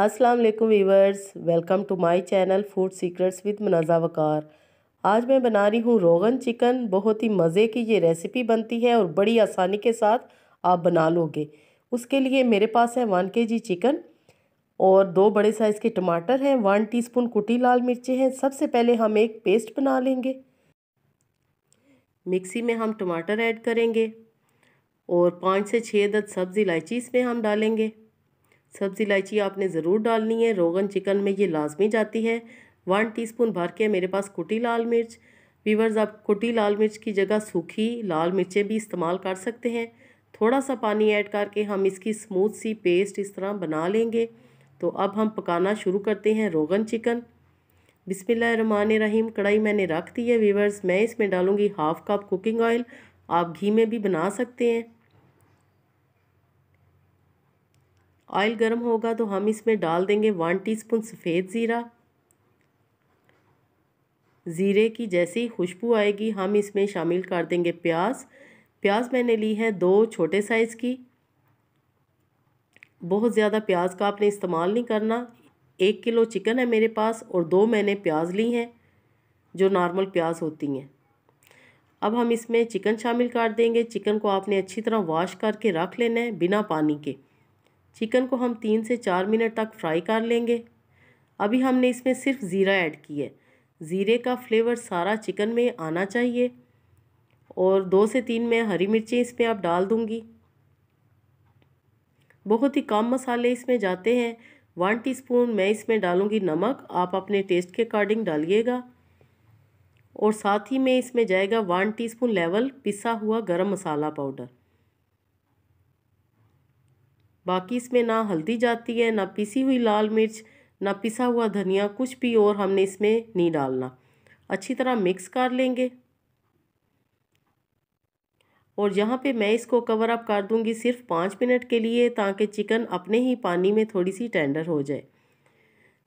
अस्सलाम वालेकुम viewers welcome to my channel food secrets with Munaza Waqar आज मैं बना रही हूँ रोगन चिकन बहुत ही मज़े की ये रेसिपी बनती है और बड़ी आसानी के साथ आप बना लोगे उसके लिए मेरे पास है वन के जी चिकन और दो बड़े साइज़ के टमाटर हैं वन स्पून कुटी लाल मिर्चें हैं सबसे पहले हम एक पेस्ट बना लेंगे मिक्सी में हम टमाटर ऐड करेंगे और पाँच से छः दस सब्ज़ी इलायची इसमें हम डालेंगे सब्ज़ इलायची आपने ज़रूर डालनी है रोगन चिकन में ये लाजमी जाती है वन टीस्पून भर के मेरे पास कुटी लाल मिर्च वीवर्स आप कुटी लाल मिर्च की जगह सूखी लाल मिर्चें भी इस्तेमाल कर सकते हैं थोड़ा सा पानी ऐड करके हम इसकी स्मूथ सी पेस्ट इस तरह बना लेंगे तो अब हम पकाना शुरू करते हैं रोगन चिकन बिसमान रहीम कढ़ाई मैंने रख दी है वीवर्स मैं इसमें डालूँगी हाफ़ कप कुकिंग ऑयल आप घी में भी बना सकते हैं ऑयल गर्म होगा तो हम इसमें डाल देंगे वन टीस्पून सफ़ेद ज़ीरा ज़ीरे की जैसी खुशबू आएगी हम इसमें शामिल कर देंगे प्याज प्याज मैंने ली है दो छोटे साइज़ की बहुत ज़्यादा प्याज का आपने इस्तेमाल नहीं करना एक किलो चिकन है मेरे पास और दो मैंने प्याज ली हैं जो नॉर्मल प्याज होती हैं अब हम इसमें चिकन शामिल कर देंगे चिकन को आपने अच्छी तरह वॉश करके रख लेना है बिना पानी के चिकन को हम तीन से चार मिनट तक फ्राई कर लेंगे अभी हमने इसमें सिर्फ ज़ीरा ऐड किया है ज़ीरे का फ्लेवर सारा चिकन में आना चाहिए और दो से तीन में हरी मिर्चें इसमें आप डाल दूँगी बहुत ही कम मसाले इसमें जाते हैं वन टीस्पून मैं इसमें डालूँगी नमक आप अपने टेस्ट के अकॉर्डिंग डालिएगा और साथ ही में इसमें जाएगा वन टीस्पून लेवल पिसा हुआ गरम मसाला पाउडर बाकी इसमें ना हल्दी जाती है ना पिसी हुई लाल मिर्च ना पिसा हुआ धनिया कुछ भी और हमने इसमें नहीं डालना अच्छी तरह मिक्स कर लेंगे और यहाँ पे मैं इसको कवर अप कर दूँगी सिर्फ पाँच मिनट के लिए ताकि चिकन अपने ही पानी में थोड़ी सी टेंडर हो जाए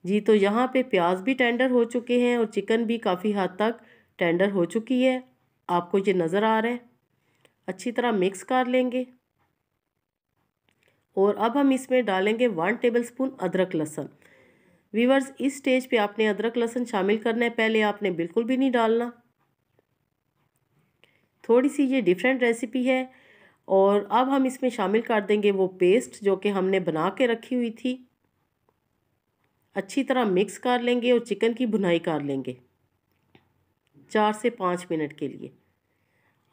जी तो यहाँ पे प्याज भी टेंडर हो चुके हैं और चिकन भी काफ़ी हद तक टेंडर हो चुकी है आपको ये नज़र आ रहा है अच्छी तरह मिक्स कर लेंगे और अब हम इसमें डालेंगे वन टेबल स्पून अदरक लहसन वीवर्स इस स्टेज पे आपने अदरक लहसन शामिल करना है पहले आपने बिल्कुल भी नहीं डालना थोड़ी सी ये डिफरेंट रेसिपी है और अब हम इसमें शामिल कर देंगे वो पेस्ट जो कि हमने बना के रखी हुई थी अच्छी तरह मिक्स कर लेंगे और चिकन की भुनाई कर लेंगे चार से पाँच मिनट के लिए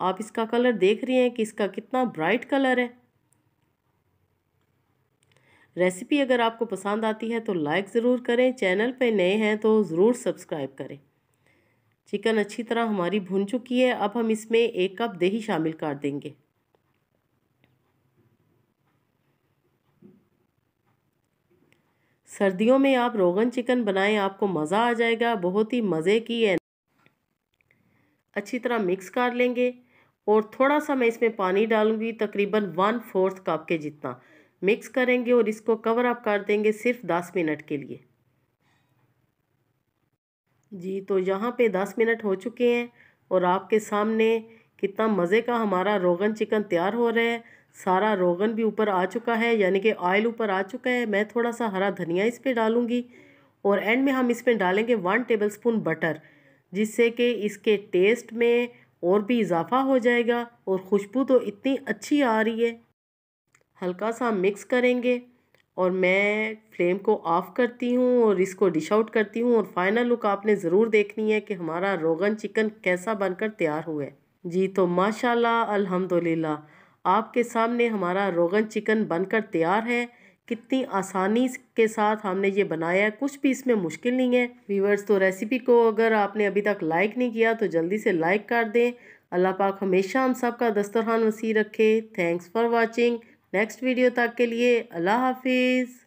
आप इसका कलर देख रहे हैं कि इसका कितना ब्राइट कलर है रेसिपी अगर आपको पसंद आती है तो लाइक ज़रूर करें चैनल पे नए हैं तो ज़रूर सब्सक्राइब करें चिकन अच्छी तरह हमारी भुन चुकी है अब हम इसमें एक कप दही शामिल कर देंगे सर्दियों में आप रोगन चिकन बनाएं आपको मज़ा आ जाएगा बहुत ही मज़े की है अच्छी तरह मिक्स कर लेंगे और थोड़ा सा मैं इसमें पानी डालूंगी तकरीबन वन फोर्थ कप के जितना मिक्स करेंगे और इसको कवर अप कर देंगे सिर्फ दस मिनट के लिए जी तो यहाँ पे दस मिनट हो चुके हैं और आपके सामने कितना मज़े का हमारा रोगन चिकन तैयार हो रहा है सारा रोगन भी ऊपर आ चुका है यानी कि ऑयल ऊपर आ चुका है मैं थोड़ा सा हरा धनिया इस पर डालूँगी और एंड में हम इसमें डालेंगे वन टेबल स्पून बटर जिससे कि इसके टेस्ट में और भी इजाफा हो जाएगा और खुशबू तो इतनी अच्छी आ रही है हल्का सा मिक्स करेंगे और मैं फ्लेम को ऑफ़ करती हूँ और इसको डिश आउट करती हूँ और फाइनल लुक आपने ज़रूर देखनी है कि हमारा रोगन चिकन कैसा बनकर तैयार हुआ है जी तो माशाल्लाह अल्हम्दुलिल्लाह आपके सामने हमारा रोगन चिकन बनकर तैयार है कितनी आसानी के साथ हमने ये बनाया है कुछ भी इसमें मुश्किल नहीं है व्यूवर्स तो रेसिपी को अगर आपने अभी तक लाइक नहीं किया तो जल्दी से लाइक कर दें अल्लाह पाक हमेशा हम सब का दस्तरखान वसी रखे thanks for watching next video तक के लिए अल्लाह हाफिज़